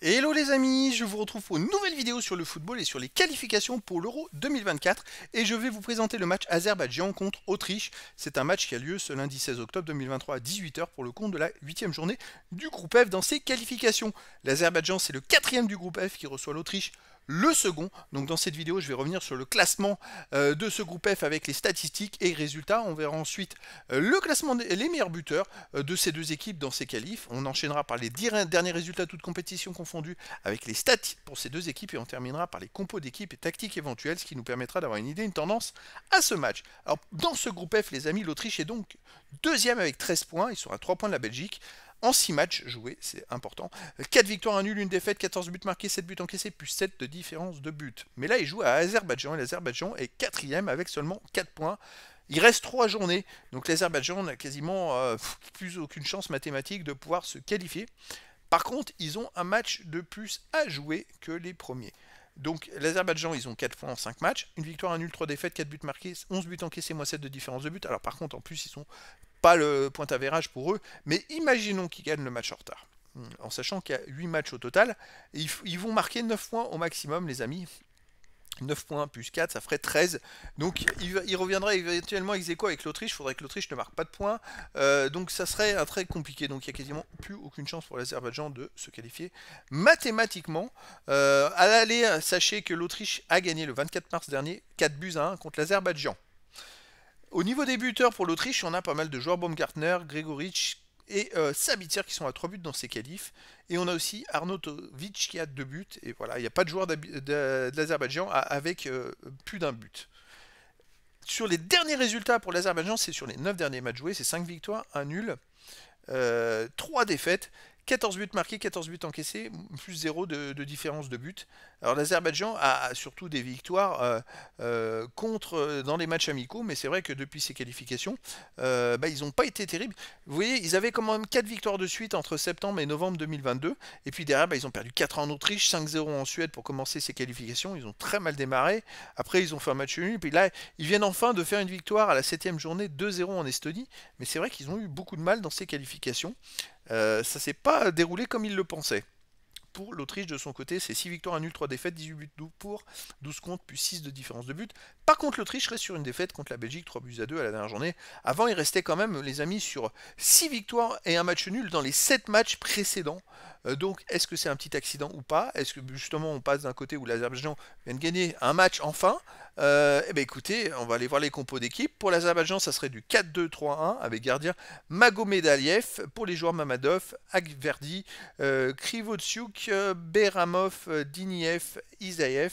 Hello les amis, je vous retrouve pour une nouvelle vidéo sur le football et sur les qualifications pour l'Euro 2024 et je vais vous présenter le match Azerbaïdjan contre Autriche. C'est un match qui a lieu ce lundi 16 octobre 2023 à 18h pour le compte de la 8 journée du groupe F dans ses qualifications. L'Azerbaïdjan c'est le quatrième du groupe F qui reçoit l'Autriche le second. Donc dans cette vidéo, je vais revenir sur le classement euh, de ce groupe F avec les statistiques et résultats. On verra ensuite euh, le classement des les meilleurs buteurs euh, de ces deux équipes dans ces qualifs. On enchaînera par les derniers résultats toutes compétitions confondues avec les stats pour ces deux équipes et on terminera par les compos d'équipes et tactiques éventuelles, ce qui nous permettra d'avoir une idée, une tendance à ce match. Alors dans ce groupe F, les amis, l'Autriche est donc deuxième avec 13 points. Ils sont à 3 points de la Belgique en 6 matchs joués, c'est important. 4 victoires, 1 nul, 1 défaite, 14 buts marqués, 7 buts encaissés, plus 7 de différence de but. Mais là, ils jouent à Azerbaïdjan, et l'Azerbaïdjan est quatrième avec seulement 4 points. Il reste 3 journées, donc l'Azerbaïdjan n'a quasiment euh, plus aucune chance mathématique de pouvoir se qualifier. Par contre, ils ont un match de plus à jouer que les premiers. Donc l'Azerbaïdjan, ils ont 4 points en 5 matchs, une victoire, un nul, 3 défaites, 4 buts marqués, 11 buts encaissés, moins 7 de différence de but. Alors par contre, en plus, ils sont pas le point avérage pour eux, mais imaginons qu'ils gagnent le match en retard. Hmm, en sachant qu'il y a 8 matchs au total, ils vont marquer 9 points au maximum, les amis. 9 points plus 4, ça ferait 13. Donc il, reviendrait éventuellement ex avec l'Autriche. Il faudrait que l'Autriche ne marque pas de points. Euh, donc ça serait très compliqué. Donc il n'y a quasiment plus aucune chance pour l'Azerbaïdjan de se qualifier mathématiquement. Euh, sachez que l'Autriche a gagné le 24 mars dernier 4 buts à 1 contre l'Azerbaïdjan. Au niveau des buteurs pour l'Autriche, on a pas mal de joueurs Baumgartner, Gregoric et euh, Sabitzer qui sont à 3 buts dans ces qualifs. Et on a aussi Arnautovic qui a 2 buts. Et voilà, il n'y a pas de joueur de l'Azerbaïdjan avec euh, plus d'un but. Sur les derniers résultats pour l'Azerbaïdjan, c'est sur les 9 derniers matchs joués, c'est 5 victoires, 1 nul, 3 euh, défaites. 14 buts marqués, 14 buts encaissés, plus 0 de, différence de but. Alors l'Azerbaïdjan a surtout des victoires euh, euh, contre euh, dans les matchs amicaux, mais c'est vrai que depuis ces qualifications, bah, ils n'ont pas été terribles. Vous voyez, ils avaient quand même 4 victoires de suite entre septembre et novembre 2022, et puis derrière, bah, ils ont perdu 4 en Autriche, 5-0 en Suède pour commencer ces qualifications. Ils ont très mal démarré. Après, ils ont fait un match nul, puis là, ils viennent enfin de faire une victoire à la 7 journée 2-0 en Estonie, mais c'est vrai qu'ils ont eu beaucoup de mal dans ces qualifications. Euh, ça s'est pas déroulé comme il le pensait. Pour l'Autriche, de son côté, c'est 6 victoires, 1 nul, 3 défaites, 18 buts pour, 12 comptes, puis 6 de différence de buts. Par contre, l'Autriche reste sur une défaite contre la Belgique, 3 buts à 2 à la dernière journée. Avant, il restait quand même, les amis, sur 6 victoires et un match nul dans les 7 matchs précédents euh, donc, est-ce que c'est un petit accident ou pas Est-ce que justement on passe d'un côté où l'Azerbaïdjan vient de gagner un match enfin euh, Eh bien écoutez, on va aller voir les compos d'équipe. Pour l'Azerbaïdjan, ça serait du 4-2-3-1 avec gardien Magomed Aliyev. Pour les joueurs Mamadov, Agverdi, euh, Beramov, Diniev, Isaev,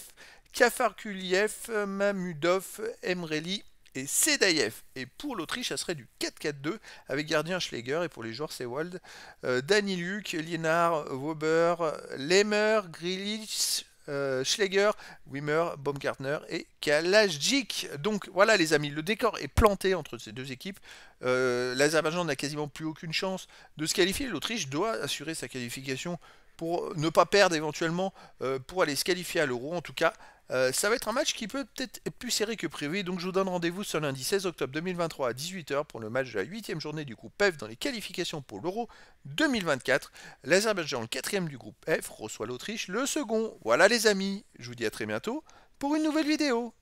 Kafarkuliev, Mamudov, Emreli et Et pour l'Autriche, ça serait du 4-4-2 avec gardien Schläger. Et pour les joueurs, c'est Wald, euh, Danny Luc, Lienard, Weber, Lemmer, Grillitz. Euh, Schläger, Wimmer, Baumgartner et Kalajdzic. Donc voilà les amis, le décor est planté entre ces deux équipes. Euh, L'Azerbaïdjan n'a quasiment plus aucune chance de se qualifier. L'Autriche doit assurer sa qualification pour ne pas perdre éventuellement pour aller se qualifier à l'euro. En tout cas, euh, ça va être un match qui peut être plus serré que prévu, donc je vous donne rendez-vous ce lundi 16 octobre 2023 à 18h pour le match de la 8 journée du groupe F dans les qualifications pour l'Euro 2024. L'Azerbaïdjan, le quatrième du groupe F, reçoit l'Autriche, le second. Voilà les amis, je vous dis à très bientôt pour une nouvelle vidéo.